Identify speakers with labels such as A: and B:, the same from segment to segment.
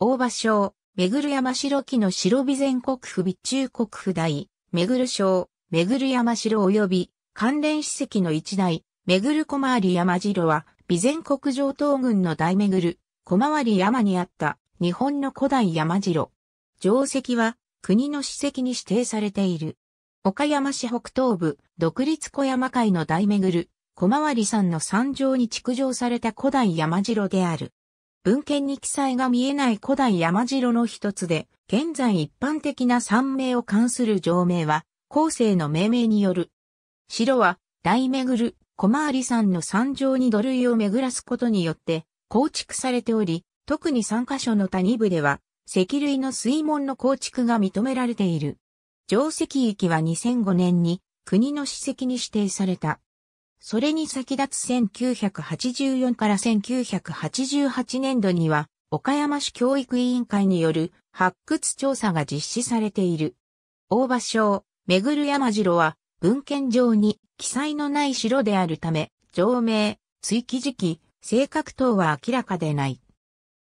A: 大場省、めぐる山城記の白備前国府備中国府大、めぐる省、めぐる山城及び関連史跡の一大、めぐる小回り山城は、備前国上東軍の大めぐる、小回り山にあった日本の古代山城。城跡は国の史跡に指定されている。岡山市北東部、独立小山会の大めぐる、小回り山の山上に築城された古代山城である。文献に記載が見えない古代山城の一つで、現在一般的な山名を関する城名は、後世の命名による。城は、大巡る、小回り山の山上に土塁を巡らすことによって、構築されており、特に3カ所の谷部では、石類の水門の構築が認められている。城石域は2005年に国の史跡に指定された。それに先立つ1984から1988年度には、岡山市教育委員会による発掘調査が実施されている。大場省、めぐる山城は、文献上に記載のない城であるため、城名、追記時期、性格等は明らかでない。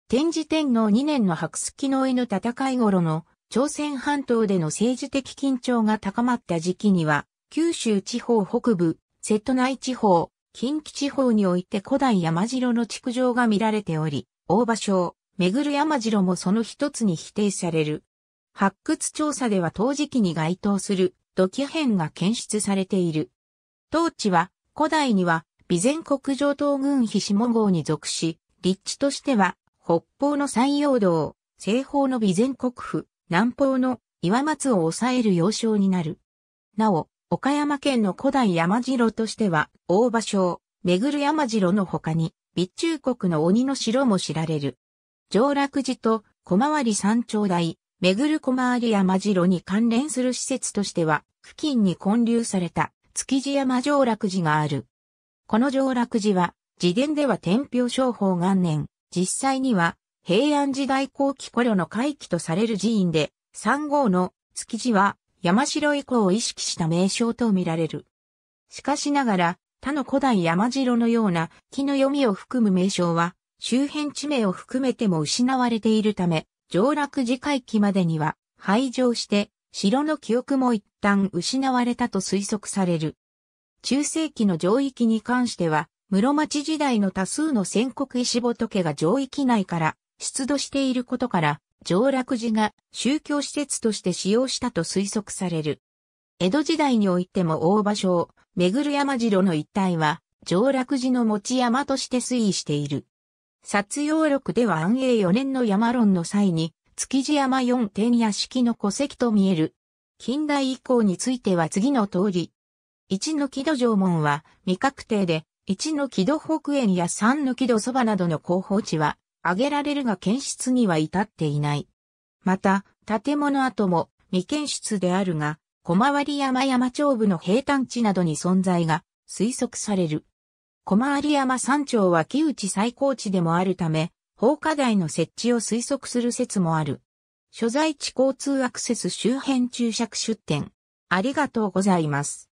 A: 天智天皇2年の白月の井の戦い頃の朝鮮半島での政治的緊張が高まった時期には、九州地方北部、瀬戸内地方、近畿地方において古代山城の築城が見られており、大場所、巡る山城もその一つに否定される。発掘調査では陶磁器に該当する土器片が検出されている。当地は古代には備前国上東軍菱下郷に属し、立地としては北方の山陽道、西方の備前国府、南方の岩松を抑える要衝になる。なお、岡山県の古代山城としては、大場省、巡る山城の他に、備中国の鬼の城も知られる。上洛寺と小回り山頂台、巡る小回り山城に関連する施設としては、付近に建立された築地山上洛寺がある。この上洛寺は、自伝では天平商法元年、実際には平安時代後期古の回帰とされる寺院で、三号の築地は山城以降を意識した名称とみられる。しかしながら、他の古代山城のような木の読みを含む名称は、周辺地名を含めても失われているため、上洛次回期までには廃城して、城の記憶も一旦失われたと推測される。中世紀の上域に関しては、室町時代の多数の戦国石仏が上域内から出土していることから、上洛寺が宗教施設として使用したと推測される。江戸時代においても大場所、めぐる山城の一帯は、上洛寺の持ち山として推移している。殺用録では安永4年の山論の際に、築地山四点屋敷の戸籍と見える。近代以降については次の通り。一の木戸城門は未確定で、一の木戸北園や三の木戸そばなどの広報地は挙げられるが検出には至っていない。また、建物跡も未検出であるが、小回り山山頂部の平坦地などに存在が推測される。小回り山山頂は木内最高地でもあるため、放火台の設置を推測する説もある。所在地交通アクセス周辺注釈出店。ありがとうございます。